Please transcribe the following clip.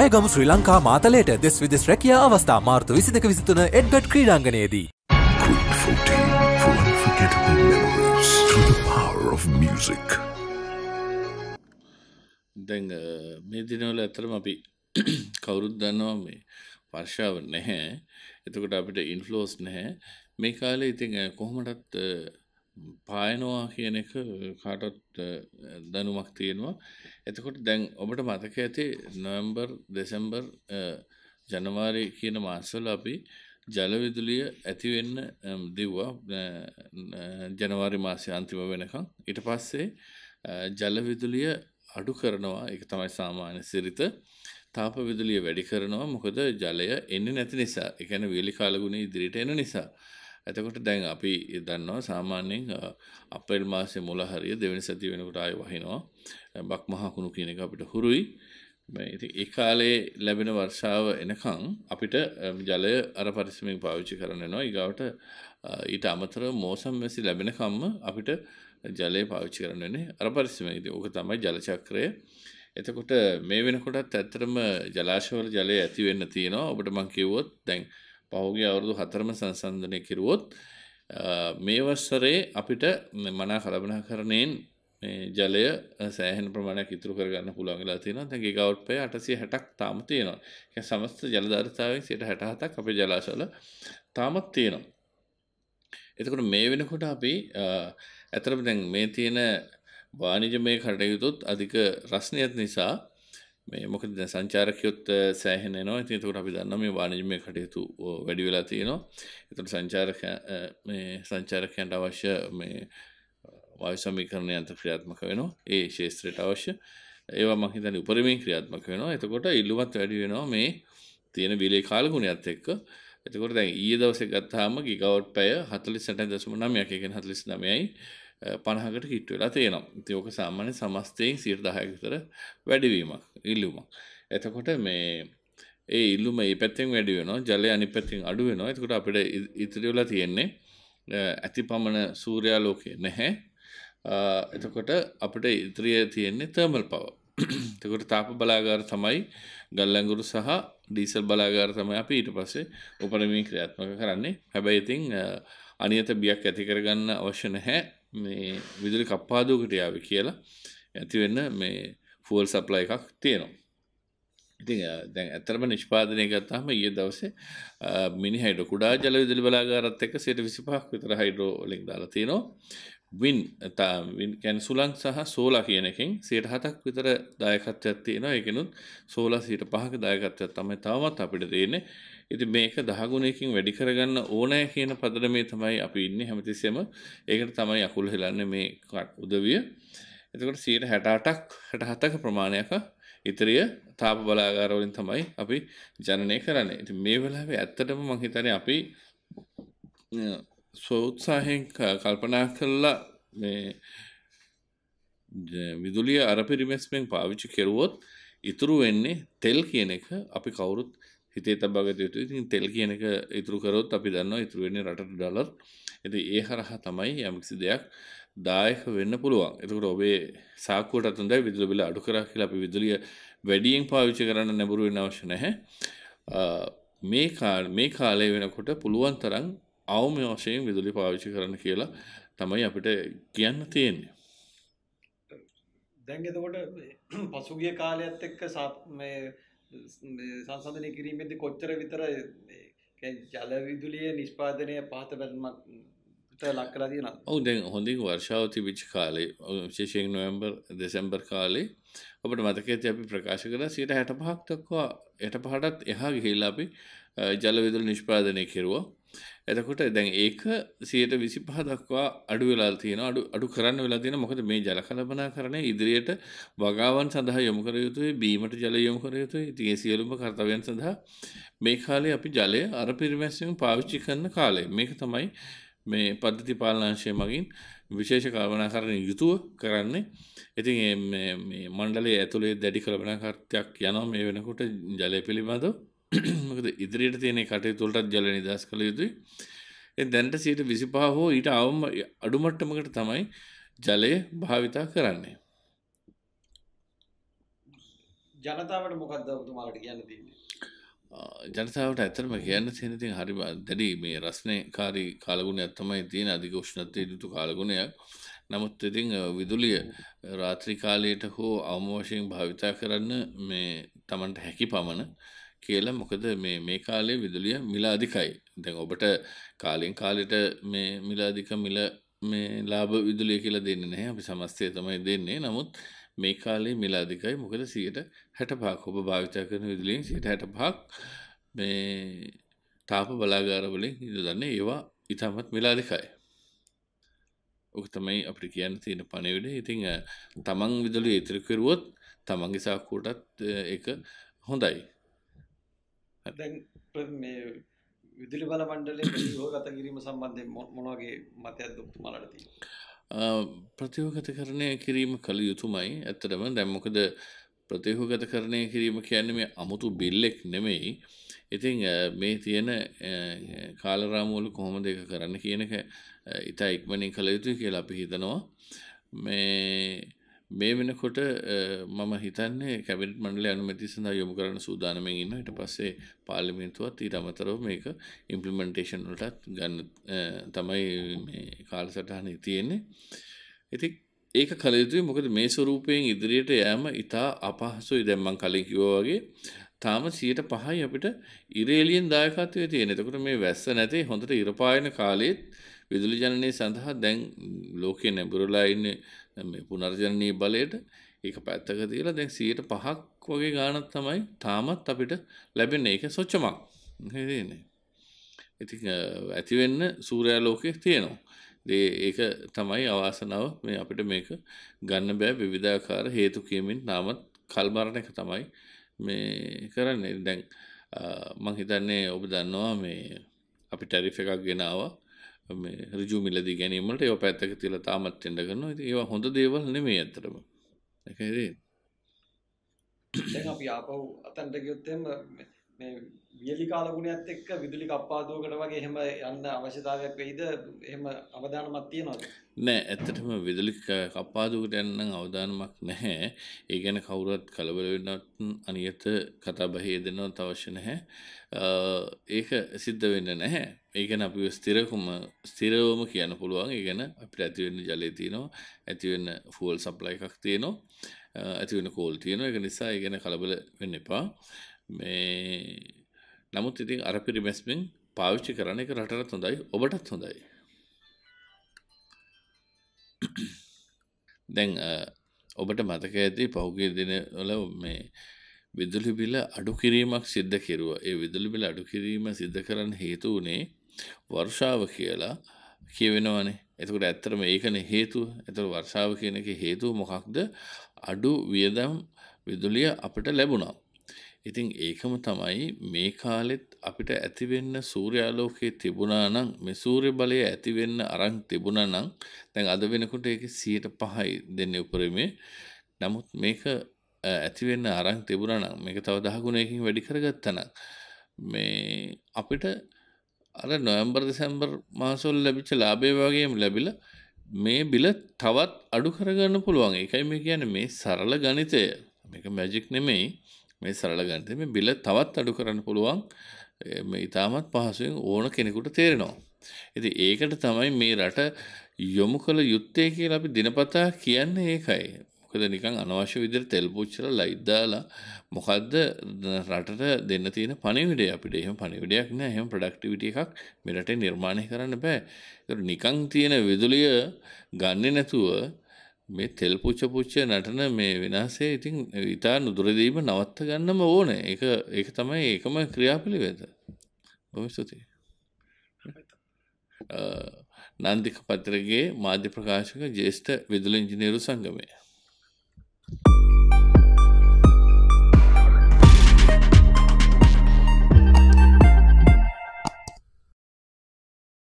ඇයගම ශ්‍රී ලංකා මාතලයට දෙස් විදෙස් රැකිය අවස්ථා මාර්තු විසිදක විසිතුන එඩ්ගඩ් ක්‍රීඩාංගනයේදී. දැන් මේ දිනවල ඇතරම අපි කවුරුත් දන්නවා මේ වර්ෂාව නැහැ එතකොට අපිට ඉන්ෆලෝස් නැහැ මේ කාලේ ඉතින් කොහොමටත් පායනවා කියන එක කාටත් දැනුමක් තියෙනවා එතකොට දැන් ඔබට මතක ඇති නොවම්බර් දෙසම්බර් ජනවාරය කියන මාස්සල අපි ජලවිදුලිය ඇතිවෙන්න දිව්වා ජනවාරි මාසය අන්තිම වෙනකම් ඉට පස්සේ ජලවිදුලිය අඩු කරනවා එක තමයි සාමාන්‍ය සිරිත තාප විදුලිය වැඩි කරනවා මොකද ජලය එන්න නැති නිසා එකැන වේලි කාලගුණ ඉදිරිට එන නිසා ඇතකොට දැන් අපි දන්නවා සාමාන්‍යයෙන් අපේල් මාසේ මුල හරිය දෙවෙනි සති වෙනකොට ආයෙ වහිනවා. බක් මහා කුණු කියන එක අපිට හුරුයි. ඉතින් ඒ කාලේ ලැබෙන වර්ෂාව එනකන් අපිට ජලය අර පරිස්සමෙන් පාවිච්චි කරන්න වෙනවා. ඊගාවට ඊට අමතරව මෝසම් මැසි ලැබෙනකම්ම අපිට ජලය පාවිච්චි කරන්න වෙන්නේ අර පරිස්සමෙන්. ඉතින් ඕක තමයි ජල චක්‍රය. එතකොට මේ වෙනකොටත් ඇත්තටම ජලාශවල ජලය ඇති වෙන්න තියෙනවා. ඔබට මම කිව්වොත් දැන් පෞගේ අවුරුදු හතරම සංසන්ධනය කිරුවොත් මේ වස්සරේ අපිට මනා කලබනා කරණයෙන් ජලය සෑහන ප්‍රමාණයක් ඉතුරු කරගන්න පුළුවන්ගලා තියෙනවා දැන් ගිගවට්පය 860ක් තාම තියෙනවා. ඒ සමස්ත ජලධාරිතාවෙන් 67ක් අපේ ජලාශවල තාමත් තියෙනවා. එතකොට මේ වෙනකොට අපි ඇතරම දැන් මේ තියෙන වාණිජමය කටයුතුත් අධික රස්නියත් නිසා මේ මොකද සංචාරකයොත් සෑහෙන නවා ඉතින් එතකොට අපි දන්නවා මේ වාණිජමය කටයුතු වැඩි වෙලා තියෙනවා. එතකොට සංචාරක මේ සංචාරකයන්ට අවශ්‍ය මේ වායු සමීකරණ යන්ත්‍ර ක්‍රියාත්මක වෙනවා. ඒ ශාස්ත්‍රයට අවශ්‍ය ඒවා මම හිතන්නේ උපරිමයෙන් ක්‍රියාත්මක වෙනවා. එතකොට ඉල්ලුමත් වැඩි වෙනවා මේ තියෙන බිලේ කාල ගුණයත් එක්ක. එතකොට දැන් ඊයේ දවසේ ගත්තාම ගිගවට් පැය 48.9ක් එකෙන් 49යි පණහකට කිට්ට වෙලා තියෙනවා තියෝක සාමාන්‍ය සමස්තයෙන් සිර්දාහයකතර වැඩිවීමක් ඉල්ලුමක්. එතකොට මේ ඒ ඉල්ලුම ඒ පැත්තෙන් වැඩි වෙන ජලය අනි පැත්තිෙන් අඩු වෙන එතකට අපිට ඉතිරිවෙලා තියෙන්නේ ඇති පමණ සූරයාලෝකය නැහැ එතකොට අපට ඉත්‍රිය තියෙන්නේ තර්මල් පව තකොට තාප බලාගාර තමයි ගල්ලැගුරු සහ ඩීසල් බලාගාර තමයි අපි ඊට පස්සේ උපනමින් ක්‍රියාත්මක කරන්නේ හැබැයිඉතිං අනියත බියක් ඇති කරගන්න අවශ්‍ය නැහැ මේ විදුලි කප්පාදුවකට යාව කියලා ඇතිවෙන්න මේ ෆූල් සප්ලයි එකක් තියෙනවා. ඉති දැන් ඇතරම නිෂ්පාදනය ගත්තාම ඒ දවසේ මිනි හයිඩ කුඩා ජල විදුලි බලාගාරත් එක සිට විසිපහක් විතර හයිඩෝ ලික් දාලා තියනවා වින් කැන්සුලන් සහ සෝලා කියනකින් සයට හතක් විතර දායකත්වයක් තියෙන එකනුත් සෝලා සීට පහක දායකත්වයක් තමයි තවත් අපිට දේන ඉති මේක දහගුණයකින් වැඩි කරගන්න ඕනෑ කියන පදර මේ තමයි අපි ඉන්න හැමතිසම ඒකට තමයි අකුල් හෙලන්න මේ උදවිය එතකට සීට හැටාටක් හැට හතක ප්‍රමාණයක ඉතරිය තාප බලාගාරවලින් තමයි අපි ජනනය කරන්න ඉති මේ වෙලාවේ ඇත්තටම මහිතන අපි සෝත්සාහෙන් කල්පනා කරලා මේ විදුලිය අර පිරිමැස්මෙන් පාවිච්චි කෙරුවොත් ඉතුරු වෙන්නේ තෙල් කියන එක අපි කවුරුත් හිතේ තබාගත යුතු ඉතින් තෙල් කියන එක ඉතුරු කරොත් අපි දන්නවා ඉතුරු වෙන්නේ රටට ඩොලර් ඇති ඒ හරහා තමයි යමකිසි දෙයක් දායක වෙන්න පුළුවන් එතකට ඔබේ සාකුවට අතන්ද විදුල බිල අඩු කරා කියලා අපි විදුලිය වැඩියෙන් පාවිච්චි කරන්න නැබුරුවෙන් අවශ්‍ය නැහැ මේ කාලේ වෙනකොට පුළුවන් තරම් අවම වශයෙන් විදුලි පාවිච්චි කරන කියලා තමයි අපිට කියන්න තියෙන්නේ. දැන් එතකොට පසුගිය කාලයත් එක්ක සංසධනය කිරීමේද කොච්චර විතර ජලවිදුලිය නිෂ්පාදනය පාත පැල්මට ලක්කලා තියෙන ඔවු දැන් හොඳින් වර්ෂාවති විච් කාලේ විශේෂයෙන් නොවම්බර් දෙසැම්බර් කාලේ අපට මතකඇති අපි ප්‍රකාශ කර සිට හැට පහක් දක්වා එට පහටත් එහා ගිහිල්ල අපි ජලවිදුල නිෂ්පාදනය කෙරුවා එතකොට දැන් ඒක සියයට විසි පහ දක්වා අඩු වෙලා තියෙන අඩු අඩු කරන්න වෙලා තියෙන මොකද මේ ජල කලපනා කරණය ඉදිරියට වගාවන් සඳහා යොමු කර යුතුයි බීමට ජල යොමු කර යුතුයි ඉතින් ඒ සියලුම කර්තව්‍යයන් සඳහා මේ කාලේ අපි ජලය අර පිරිමැස්සෙමින් පාවිච්චි කරන කාලය මේක තමයි මේ පද්ධති පාලනාංශය මගින් විශේෂ කල්පනාකරණ යුතුව කරන්නේ ඉතින් මණ්ඩලේ ඇතුළේ දැඩි කළබනාකර්තයක් යනවා මේ වෙනකොට ජලය පිළිබඳව මකද ඉදිරියට තියෙන කටයුතුවලටත් ජල නිදස් කළ යුතුයි එ දැන්ට සීට විසිපා හෝ ඊට අවම අඩුමට්ටමකට තමයි ජලය භාවිතා කරන්නේ ජනතාවට මොකක්ද තුමාලට කියන්න තින්නේ ජනතාවට ඇතරම කියන්න සේනතින් හරි දැඩි මේ රස්නය කාරී කාලගුණයක් තමයි තියෙන අධික ෂ්ණත්තය යුතු කාලගුණයක් නමුත් ඉතිං විදුලිය රාත්‍රී කාලයට හෝ අවමෝශයෙන් භාවිතා කරන්න මේ තමන්ට හැකි පමණ කියලා මොකද මේ මේ කාලේ විදුලිය මිල අධිකයි. දැන් ඔබට කාලෙන් කාලෙට මේ මිල අධික මිල මේ ලාභ විදුලිය කියලා දෙන්නේ නැහැ. අපි සමස්තය තමයි දෙන්නේ. නමුත් මේ කාලේ මිල අධිකයි. මොකද 165ක් ඔබ භාවිත කරන විදුලියෙන් 165ක් මේ තාප බලාගාර වලින් ඉදදන්නේ ඒවා ඉතාමත් මිල අධිකයි. ඔක තමයි අපිට කියන්න තියෙන පණිවිඩය. ඉතින් තමන් විදුලිය ඉතිරි කරුවොත් තමන්ගේ සාක්කුවටත් ඒක හොඳයි. දැන් මේ විදුලි බල මණ්ඩලය ප්‍රතිෝගත කිරීම සම්බන්ධය මොනගේ මතයක් දුක්තුමාලට ති. ප්‍රතිෝගත කරණය කිරීම කළ යුතුමයි ඇත්තටම දැම්මොකද ප්‍රතිහෝගත කරණය කිරීම කියන්නේ මේ අමුතු බිල්ලෙක් නෙමෙයි. ඉතිං මේ තියෙන කාලරාමුවලු කොහොම දෙක කරන්න කියනක ඉතා ඉක්මනින් කළ යුතු කියලා අපි හිතනවා. මේ මේ වෙනකොට මම හිතන්නේ කැබිට මණඩල අනුමැති සඳහා යොමු කරන සූදානමෙන් ඉන්න ඊට පස්සේ පාර්ලිමේන්තුවත් ඊට අමතරව මේක ඉම්ප්ලිමෙන්ටේෂන් වලටත් ගන්න තමයි මේ කාලසටහනේ තියෙන්නේ. ඉතින් ඒක කල යුතුයි මොකද මේ ස්වරූපයෙන් ඉදිරියට යෑම ඉතා අපහසුයි දැන් මං කලින් කිව්වා වගේ තාම 105යි අපිට ඉරේලියෙන් දායකත්වයේ තියෙන. එතකොට මේ වැස්ස නැතේ හොඳට ඉර පායන කාලෙත් විදුලි ජනනය සඳහා දැන් ලෝකයේ නැඹුරුලා ඉන්නේ පුනර්ජනනී බලයට ඒක පැත්තක තියලා දැන් සියයට පහක් වගේ ගානක් තමයි තාමත් අපිට ලැබෙන ඒක සොච්චමක් හරන්නේ ඉති ඇතිවෙන්න සූරයාලෝකය තියෙනවා දේ ඒක තමයි අවාසනාව මේ අපිට මේක ගන්න බෑ විවිධාකාර හේතු කියමින් නාමත් කල්බරණ එක තමයි මේ කරන්නේ දැන් මං හිතන්නේ ඔබ දන්නවා මේ අපි ටැරිෆ එකක් ගෙනාවා රජු මිලදී ගැනීමට ඒ පැත්තක තිල තාමත් එෙන්ඩ කරන ඒවා හොඳ දේවල් නෙමේ ඇතරම එකරේ අපි ආපව් අතන්ට ගයොත්තෙම වියලි කාලගුණයක්ත් එක්ක විදුලි කප්පාදුවකට වගේ හෙම යන්න අවශ්‍යතාවයක් වෙයිද එහෙම අවධානමත් තියනවා නෑ ඇත්තටම විදුලි කපාදුකට යන්නම් අවධානමක් නැහැ. ඒ ගැන කවුරුවත් කලබල වෙන්නත් අනියත කතාබහේ දෙන්නවත් අවශ්‍ය නැහැ. ඒක සිද්ධ වෙන්න නැහැ. ඒ ගැන අපි ස්ථිරකම ස්ථිරවම කියන්න පුළුවන්. ඒ ගැන අපිට ඇති වෙන්න ජලය තියෙනවා. ඇති වෙන්න ෆුවල් සප්ලයි එකක් තියෙනවා. ඇති වෙන කෝල් තියෙනවා. ඒක නිසා ඒ ගැන කලබල වෙන්න එපා. මේ නමුත් ඉතින් අර පිරිමැස්මෙන් පාවිච්චි කරන එක රටට හොඳයි ඔබටත් හොඳයි දැන් ඔබට මතක ඇති පෞගේ දිනවල මේ විදුලි බිල අඩු කිරීමක් සිද්ධ කෙරුව ඒ විදුලි බිල අඩු කිරීම සිද්ධ කරන්න හේතු වනේ වර්ෂාව කියලා කියවෙනවනේ එතකට ඇත්තරම ඒකන හේතු ඇතුළ වර්ෂාව කියන එක හේතු මොකක්ද අඩු වියදම් විදුලිය අපට ලැබුණා ඉතින් ඒකම තමයි මේ කාලෙත් අපිට ඇතිවෙන්න සූර්යාලෝකයේ තිබුණා නම් මේ සූර්ය බලය ඇතිවෙන්න අරන් තිබුණා නම් දැන් අද වෙනකොට ඒක 105යි දෙන්නේ උපරිමේ නමුත් මේක ඇතිවෙන්න අරන් තිබුණා නම් මේක තව දහගුණයකින් වැඩි කරගත්තා නම් මේ අපිට අර නොවැම්බර් දෙසැම්බර් මාසොල් ලැබිච්ච ලාභය වගේම ලැබිලා මේ බිල තවත් අඩු කරගන්න පුළුවන් එකයි මේ කියන මේ සරල ගණිතය මේක මැජික් නෙමෙයි මේ සරලගන්තය මේ බිල තවත් අඩු කරන්න පුළුවන් ඉතාමත් පහසුවෙන් ඕන කෙනෙකුට තේරෙනවා. ඇති ඒකට තමයි මේ රට යොමු කළ යුත්තේ කියලා අපි දිනපතා කියන්නේ ඒකයි. මොකද නිකන් අනවශ්‍ය විදිහට තෙල් පුච්චලා ලයිට් දාලා මොකද්ද රටට දෙන්න තියෙන පණිවිඩය අපිට. එහෙම පණිවිඩයක් නෑ. එහෙම ප්‍රොඩක්ටිවිටි එකක් මේ රටේ නිර්මාණය කරන්න බෑ. ඒතර නිකන් තියෙන විදුලිය ගන්නෙ නැතුව මේ තෙල් පුච්ච පුච්ච නටන මේ විනාසේ ඉතින් ඉතා නුදුරදීම නවත්ත ගන්නම ඕන එක ඒක තමයි ඒකම ක්‍රියාපිළිවෙත බොම ස්තුතියි නන්දික පත්‍රගේ මාධ්‍ය ප්‍රකාශක ජේෂ්ඨ විදුල ඉංජිනේරු සංගමය Thank you.